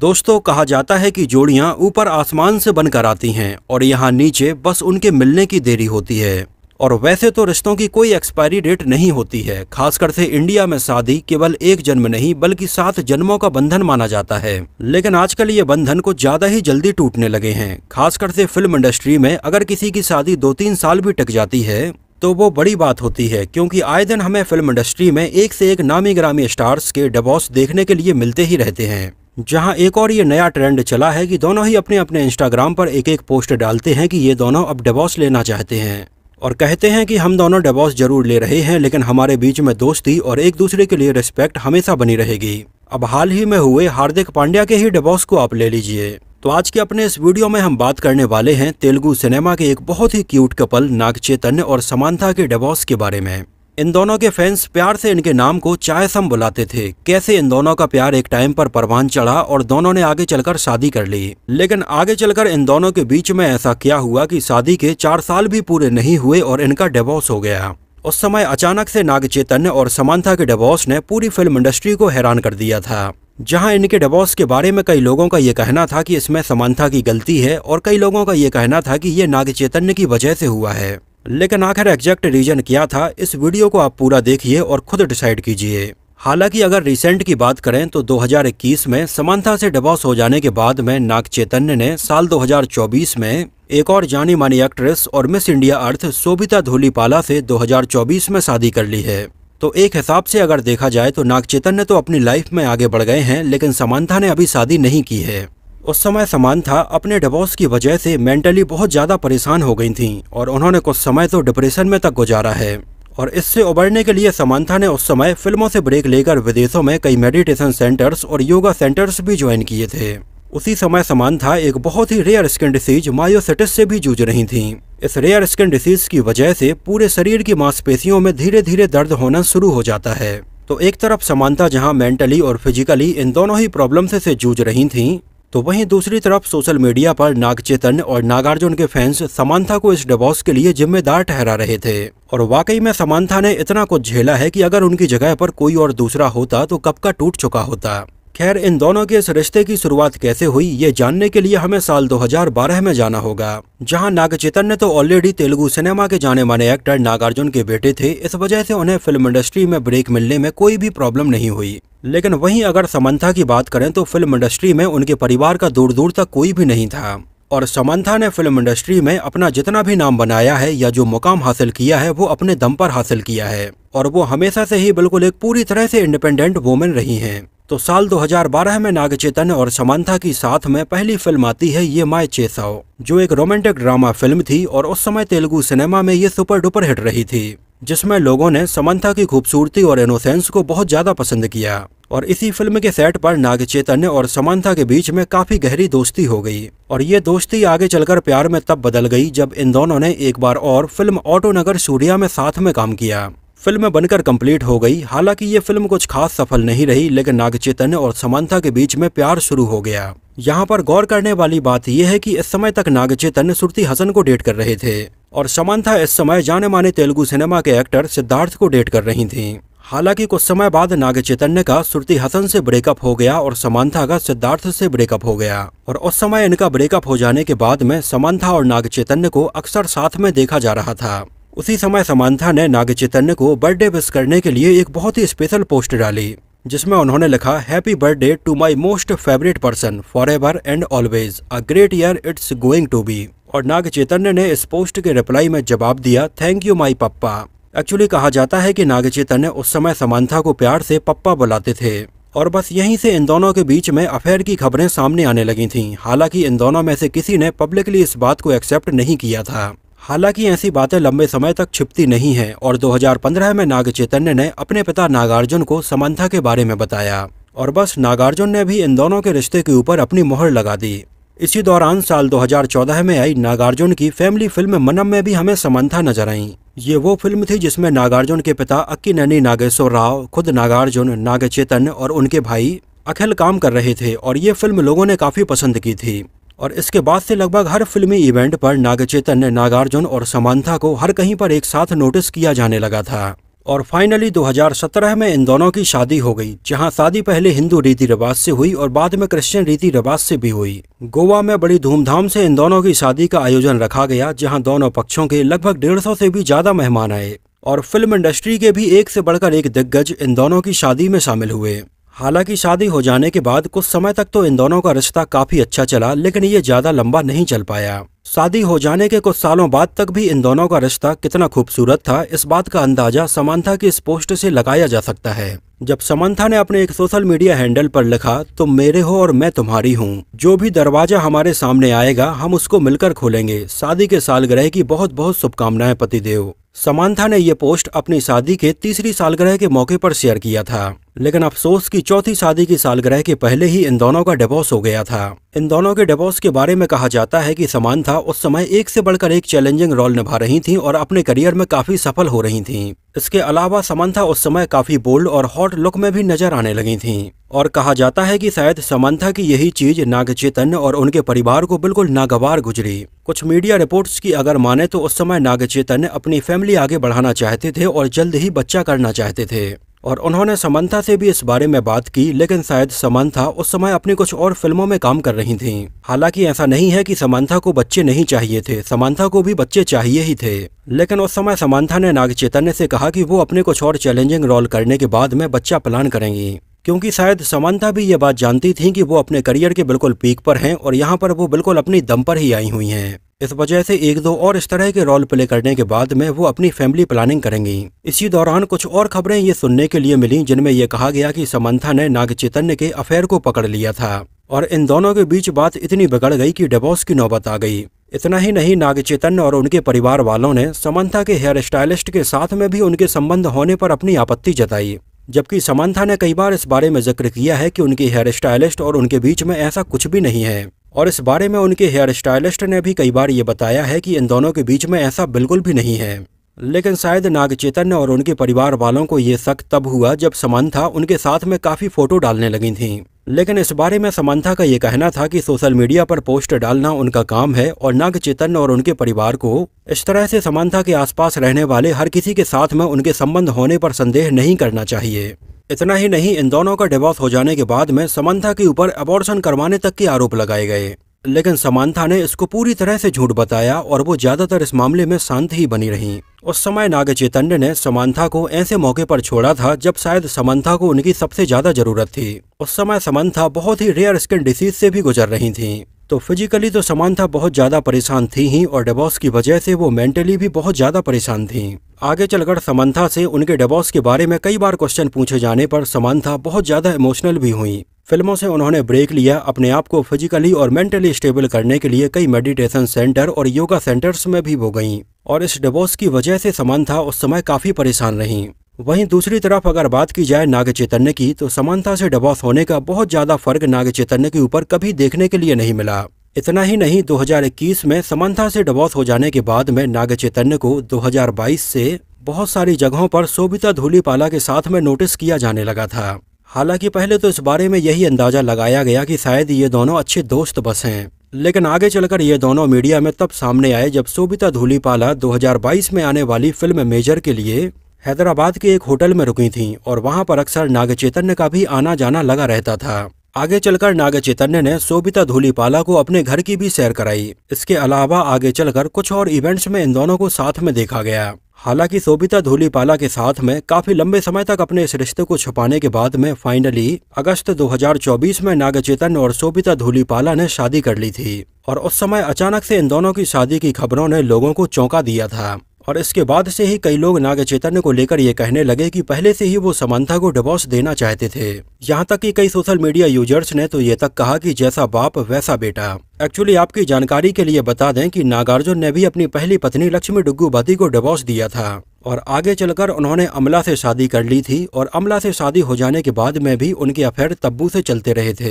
दोस्तों कहा जाता है कि जोड़ियां ऊपर आसमान से बनकर आती हैं और यहाँ नीचे बस उनके मिलने की देरी होती है और वैसे तो रिश्तों की कोई एक्सपायरी डेट नहीं होती है खासकर से इंडिया में शादी केवल एक जन्म नहीं बल्कि सात जन्मों का बंधन माना जाता है लेकिन आजकल ये बंधन को ज्यादा ही जल्दी टूटने लगे हैं खासकर से फिल्म इंडस्ट्री में अगर किसी की शादी दो तीन साल भी टक जाती है तो वो बड़ी बात होती है क्योंकि आए दिन हमें फिल्म इंडस्ट्री में एक से एक नामी ग्रामी स्टार्स के डबॉस देखने के लिए मिलते ही रहते हैं जहां एक और ये नया ट्रेंड चला है कि दोनों ही अपने अपने इंस्टाग्राम पर एक एक पोस्ट डालते हैं कि ये दोनों अब डिवोर्स लेना चाहते हैं और कहते हैं कि हम दोनों डिवोर्स जरूर ले रहे हैं लेकिन हमारे बीच में दोस्ती और एक दूसरे के लिए रिस्पेक्ट हमेशा बनी रहेगी अब हाल ही में हुए हार्दिक पांड्या के ही डिवोर्स को आप ले लीजिए तो आज के अपने इस वीडियो में हम बात करने वाले हैं तेलुगु सिनेमा के एक बहुत ही क्यूट कपल नाग चैतन्य और समानता के डिवोर्स के बारे में इन दोनों के फैंस प्यार से इनके नाम को चायसम बुलाते थे कैसे इन दोनों का प्यार एक टाइम पर परवान चढ़ा और दोनों ने आगे चलकर शादी कर ली लेकिन आगे चलकर इन दोनों के बीच में ऐसा क्या हुआ कि शादी के चार साल भी पूरे नहीं हुए और इनका डिवोर्स हो गया उस समय अचानक से नाग चैतन्य और समानता के डिवोर्स ने पूरी फिल्म इंडस्ट्री को हैरान कर दिया था जहां इनके डिवोर्स के बारे में कई लोगों का ये कहना था कि इसमें समानता की गलती है और कई लोगों का ये कहना था कि ये नाग चैतन्य की वजह से हुआ है लेकिन आखिर एग्जैक्ट रीजन क्या था इस वीडियो को आप पूरा देखिए और खुद डिसाइड कीजिए हालांकि अगर रिसेंट की बात करें तो 2021 में समानता से डिवोर्स हो जाने के बाद में नाग चैतन्य ने साल 2024 में एक और जानी मानी एक्ट्रेस और Miss India Earth Sobhita Dhulipala से 2024 में शादी कर ली है तो एक हिसाब से अगर देखा जाए तो नाग चैतन्य तो अपनी लाइफ में आगे बढ़ गए हैं लेकिन समानता ने अभी शादी नहीं की है उस समय था अपने डिवोर्स की वजह से मेंटली बहुत ज़्यादा परेशान हो गई थीं और उन्होंने कुछ समय तो डिप्रेशन में तक गुजारा है और इससे उबरने के लिए समानथा ने उस समय फिल्मों से ब्रेक लेकर विदेशों में कई मेडिटेशन सेंटर्स और योगा सेंटर्स भी ज्वाइन किए थे उसी समय समानथा एक बहुत ही रेयर स्किन डिसीज मायोसिटिस से भी जूझ रही थीं। इस रेयर स्किन डिसीज की वजह से पूरे शरीर की मांसपेशियों में धीरे धीरे दर्द होना शुरू हो जाता है तो एक तरफ समानता जहां मेंटली और फिजिकली इन दोनों ही प्रॉब्लम से, से जूझ रही थीं, तो वहीं दूसरी तरफ सोशल मीडिया पर नाग चेतन और नागार्जुन के फैंस समानता को इस डिवोर्स के लिए जिम्मेदार ठहरा रहे थे और वाकई में समांथा ने इतना कुछ झेला है कि अगर उनकी जगह पर कोई और दूसरा होता तो कब का टूट चुका होता खैर इन दोनों के इस रिश्ते की शुरुआत कैसे हुई ये जानने के लिए हमें साल 2012 में जाना होगा जहां नाग चैतन्य तो ऑलरेडी तेलुगु सिनेमा के जाने माने एक्टर नागार्जुन के बेटे थे इस वजह से उन्हें फिल्म इंडस्ट्री में ब्रेक मिलने में कोई भी प्रॉब्लम नहीं हुई लेकिन वहीं अगर समन्था की बात करें तो फिल्म इंडस्ट्री में उनके परिवार का दूर दूर तक कोई भी नहीं था और समन्था ने फिल्म इंडस्ट्री में अपना जितना भी नाम बनाया है या जो मुकाम हासिल किया है वो अपने दम पर हासिल किया है और वो हमेशा से ही बिल्कुल एक पूरी तरह से इंडिपेंडेंट वोमेन रही हैं तो साल 2012 में नाग चैतन्य और समानता की साथ में पहली फिल्म आती है ये माय चेसाओ जो एक रोमांटिक ड्रामा फिल्म थी और उस समय तेलुगु सिनेमा में ये सुपर डुपर हिट रही थी जिसमें लोगों ने समानता की खूबसूरती और इनोसेंस को बहुत ज्यादा पसंद किया और इसी फिल्म के सेट पर नाग चैतन्य और समानता के बीच में काफी गहरी दोस्ती हो गई और ये दोस्ती आगे चलकर प्यार में तब बदल गई जब इन दोनों ने एक बार और फिल्म ऑटो नगर सूर्या में साथ में काम किया फिल्म बनकर कंप्लीट हो गई हालांकि ये फिल्म कुछ खास सफल नहीं रही लेकिन नाग चैतन्य और समानता के बीच में प्यार शुरू हो गया यहाँ पर गौर करने वाली बात यह है कि इस समय तक नाग चैतन्य हसन को डेट कर रहे थे और समांथा इस समय जाने माने तेलुगु सिनेमा के एक्टर सिद्धार्थ को डेट कर रही थी हालांकि कुछ समय बाद नाग चैतन्य का सुरती हसन से ब्रेकअप हो गया और समानता का सिद्धार्थ से ब्रेकअप हो गया और उस समय इनका ब्रेकअप हो जाने के बाद में समानता और नाग चैतन्य को अक्सर साथ में देखा जा रहा था उसी समय समानथा ने नाग चैतन्य को बर्थडे विश करने के लिए एक बहुत ही स्पेशल पोस्ट डाली जिसमें उन्होंने लिखा happy birthday to my most favourite person for ever and always a great year it's going to be और नाग चैतन्य ने इस पोस्ट के रिप्लाई में जवाब दिया thank you my papa actually कहा जाता है कि नाग चैतन्य उस समय समानथा को प्यार से पप्पा बुलाते थे और बस यहीं से इन दोनों के बीच में अफेयर की खबरें सामने आने लगी थीं हालांकि इन दोनों में से किसी ने पब्लिकली इस बात को एक्सेप्ट नहीं किया था हालांकि ऐसी बातें लंबे समय तक छिपती नहीं हैं और 2015 में नाग चैतन्य ने अपने पिता नागार्जुन को समंथा के बारे में बताया और बस नागार्जुन ने भी इन दोनों के रिश्ते के ऊपर अपनी मोहर लगा दी इसी दौरान साल 2014 में आई नागार्जुन की फैमिली फिल्म मनम में भी हमें समंथा नजर आई ये वो फिल्म थी जिसमें नागार्जुन के पिता अक्की नैनी नागेश्वर राव खुद नागार्जुन नाग और उनके भाई अखिल काम कर रहे थे और ये फिल्म लोगों ने काफ़ी पसंद की थी और इसके बाद से लगभग हर फिल्मी इवेंट पर नागचेतन नागार्जुन और समांथा को हर कहीं पर एक साथ नोटिस किया जाने लगा था और फाइनली 2017 में इन दोनों की शादी हो गई जहां शादी पहले हिंदू रीति रिवाज से हुई और बाद में क्रिश्चियन रीति रिवाज से भी हुई गोवा में बड़ी धूमधाम से इन दोनों की शादी का आयोजन रखा गया जहां दोनों पक्षों के लगभग डेढ़ सौ से भी ज्यादा मेहमान आए और फिल्म इंडस्ट्री के भी एक से बढ़कर एक दिग्गज इन दोनों की शादी में शामिल हुए हालांकि शादी हो जाने के बाद कुछ समय तक तो इन दोनों का रिश्ता काफी अच्छा चला लेकिन ये ज्यादा लंबा नहीं चल पाया शादी हो जाने के कुछ सालों बाद तक भी इन दोनों का रिश्ता कितना खूबसूरत था इस बात का अंदाजा समानता की इस पोस्ट से लगाया जा सकता है जब समंथा ने अपने एक सोशल मीडिया हैंडल पर लिखा तुम मेरे हो और मैं तुम्हारी हूँ जो भी दरवाजा हमारे सामने आएगा हम उसको मिलकर खोलेंगे शादी के सालग्रह की बहुत बहुत शुभकामनाएं पतिदेव समांथा ने ये पोस्ट अपनी शादी के तीसरी सालग्रह के मौके पर शेयर किया था लेकिन अफसोस की चौथी शादी की सालगिरह के पहले ही इन दोनों का डिवोर्स हो गया था इन दोनों के डिवोर्स के बारे में कहा जाता है कि था उस समय एक से बढ़कर एक चैलेंजिंग रोल निभा रही थी और अपने करियर में काफी सफल हो रही थी इसके अलावा था उस समय काफी बोल्ड और हॉट लुक में भी नजर आने लगी थी और कहा जाता है कि शायद समानता की यही चीज नाग और उनके परिवार को बिल्कुल नागवार गुजरी कुछ मीडिया रिपोर्ट्स की अगर माने तो उस समय नाग अपनी फैमिली आगे बढ़ाना चाहते थे और जल्द ही बच्चा करना चाहते थे और उन्होंने समंथा से भी इस बारे में बात की लेकिन शायद समंथा उस समय अपनी कुछ और फिल्मों में काम कर रही थीं। हालांकि ऐसा नहीं है कि समंथा को बच्चे नहीं चाहिए थे समंथा को भी बच्चे चाहिए ही थे लेकिन उस समय समंथा ने नाग चैतन्य से कहा कि वो अपने कुछ और चैलेंजिंग रोल करने के बाद में बच्चा प्लान करेंगी क्योंकि शायद समंथा भी ये बात जानती थी कि वो अपने करियर के बिल्कुल पीक पर हैं और यहाँ पर वो बिल्कुल अपनी दम पर ही आई हुई हैं इस वजह से एक दो और इस तरह के रोल प्ले करने के बाद में वो अपनी फैमिली प्लानिंग करेंगी इसी दौरान कुछ और खबरें ये सुनने के लिए मिली जिनमें यह कहा गया कि समंथा ने नाग चैतन्य के अफेयर को पकड़ लिया था और इन दोनों के बीच बात इतनी बिगड़ गई कि डिवोर्स की नौबत आ गई इतना ही नहीं नाग चैतन्य और उनके परिवार वालों ने समंथा के हेयर स्टाइलिस्ट के साथ में भी उनके संबंध होने पर अपनी आपत्ति जताई जबकि समंथा ने कई बार इस बारे में जिक्र किया है कि उनकी हेयर स्टाइलिस्ट और उनके बीच में ऐसा कुछ भी नहीं है और इस बारे में उनके हेयर स्टाइलिस्ट ने भी कई बार ये बताया है कि इन दोनों के बीच में ऐसा बिल्कुल भी नहीं है लेकिन शायद नाग और उनके परिवार वालों को ये शक तब हुआ जब समांथा उनके साथ में काफ़ी फ़ोटो डालने लगी थीं लेकिन इस बारे में समांथा का ये कहना था कि सोशल मीडिया पर पोस्ट डालना उनका काम है और नाग और उनके परिवार को इस तरह से समांथा के आसपास रहने वाले हर किसी के साथ में उनके संबंध होने पर संदेह नहीं करना चाहिए इतना ही नहीं इन दोनों का डिवोर्स हो जाने के बाद में समन्था के ऊपर अबॉर्शन करवाने तक के आरोप लगाए गए लेकिन समानथा ने इसको पूरी तरह से झूठ बताया और वो ज्यादातर इस मामले में शांत ही बनी रही उस समय नाग चैतन्य ने समांथा को ऐसे मौके पर छोड़ा था जब शायद समंथा को उनकी सबसे ज्यादा जरूरत थी उस समय समंथा बहुत ही रेयर स्किन डिसीज से भी गुजर रही थी तो फिजिकली तो समांथा बहुत ज़्यादा परेशान थी ही और डेबॉस की वजह से वो मेंटली भी बहुत ज़्यादा परेशान थी आगे चलकर समानथा से उनके डेबॉस के बारे में कई बार क्वेश्चन पूछे जाने पर समानथा बहुत ज़्यादा इमोशनल भी हुई फिल्मों से उन्होंने ब्रेक लिया अपने आप को फिजिकली और मेंटली स्टेबल करने के लिए कई मेडिटेशन सेंटर और योगा सेंटर्स में भी वो गईं और इस डिवोर्स की वजह से समानथा उस समय काफ़ी परेशान रहीं वहीं दूसरी तरफ अगर बात की जाए नाग चैतन्य की तो समानता से डबॉस होने का बहुत ज्यादा फर्क नाग चैतन्य के ऊपर कभी देखने के लिए नहीं मिला इतना ही नहीं 2021 में समानता से डबॉस हो जाने के बाद में नाग चैतन्य को 2022 से बहुत सारी जगहों पर शोभिता धूलीपाला के साथ में नोटिस किया जाने लगा था हालांकि पहले तो इस बारे में यही अंदाजा लगाया गया कि शायद ये दोनों अच्छे दोस्त बस हैं लेकिन आगे चलकर ये दोनों मीडिया में तब सामने आए जब शोभिता धूलीपाला 2022 में आने वाली फिल्म मेजर के लिए हैदराबाद के एक होटल में रुकी थीं और वहां पर अक्सर नाग चैतन्य का भी आना जाना लगा रहता था आगे चलकर नाग चैतन्य ने शोभिता धूलीपाला को अपने घर की भी सैर कराई इसके अलावा आगे चलकर कुछ और इवेंट्स में इन दोनों को साथ में देखा गया हालांकि शोभिता धूलीपाला के साथ में काफी लंबे समय तक अपने इस रिश्ते को छुपाने के बाद में फाइनली अगस्त 2024 में नाग चैतन्य और शोभिता धूलीपाला ने शादी कर ली थी और उस समय अचानक से इन दोनों की शादी की खबरों ने लोगों को चौंका दिया था और इसके बाद से ही कई लोग नाग चैतन्य को लेकर ये कहने लगे कि पहले से ही वो समंथा को डिवोर्स देना चाहते थे यहाँ तक कि कई सोशल मीडिया यूजर्स ने तो ये तक कहा कि जैसा बाप वैसा बेटा एक्चुअली आपकी जानकारी के लिए बता दें कि नागार्जुन ने भी अपनी पहली पत्नी लक्ष्मी डुग्गूबाती को डिवोर्स दिया था और आगे चलकर उन्होंने अमला से शादी कर ली थी और अमला से शादी हो जाने के बाद में भी उनके अफेयर तब्बू से चलते रहे थे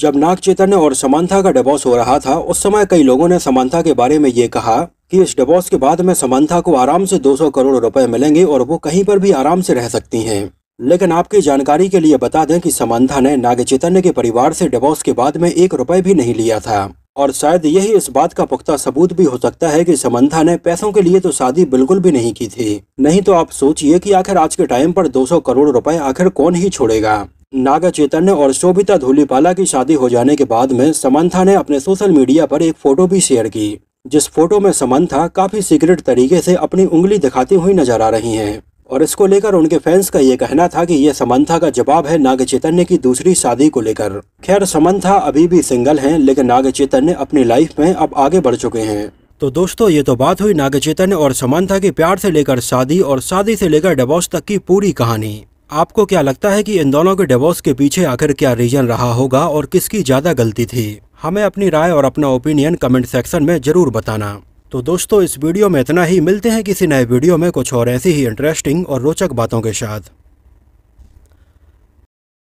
जब नाग चैतन्य और समानता का डिवोर्स हो रहा था उस समय कई लोगों ने समानता के बारे में ये कहा कि इस डिवोर्स के बाद में समानता को आराम से 200 करोड़ रुपए मिलेंगे और वो कहीं पर भी आराम से रह सकती हैं लेकिन आपकी जानकारी के लिए बता दें कि समानता ने नाग चैतन्य के परिवार से डिवोर्स के बाद में एक रुपए भी नहीं लिया था और शायद यही इस बात का पुख्ता सबूत भी हो सकता है कि समंधा ने पैसों के लिए तो शादी बिल्कुल भी नहीं की थी नहीं तो आप सोचिए कि आखिर आज के टाइम पर 200 करोड़ रुपए आखिर कौन ही छोड़ेगा नागा चैतन्य और शोभिता धूलीपाला की शादी हो जाने के बाद में समंथा ने अपने सोशल मीडिया पर एक फोटो भी शेयर की जिस फोटो में समंथा काफी सीक्रेट तरीके से अपनी उंगली दिखाती हुई नजर आ रही है और इसको लेकर उनके फैंस का ये कहना था कि ये समंथा का जवाब है नाग चैतन्य की दूसरी शादी को लेकर खैर समंथा अभी भी सिंगल हैं लेकिन नाग चैतन्य अपनी लाइफ में अब आगे बढ़ चुके हैं तो दोस्तों ये तो बात हुई नाग चैतन्य और समंथा की प्यार से लेकर शादी और शादी से लेकर डिवोर्स तक की पूरी कहानी आपको क्या लगता है कि इन दोनों के डिवोर्स के पीछे आखिर क्या रीजन रहा होगा और किसकी ज्यादा गलती थी हमें अपनी राय और अपना ओपिनियन कमेंट सेक्शन में जरूर बताना तो दोस्तों इस वीडियो में इतना ही मिलते हैं किसी नए वीडियो में कुछ और ऐसी ही इंटरेस्टिंग और रोचक बातों के साथ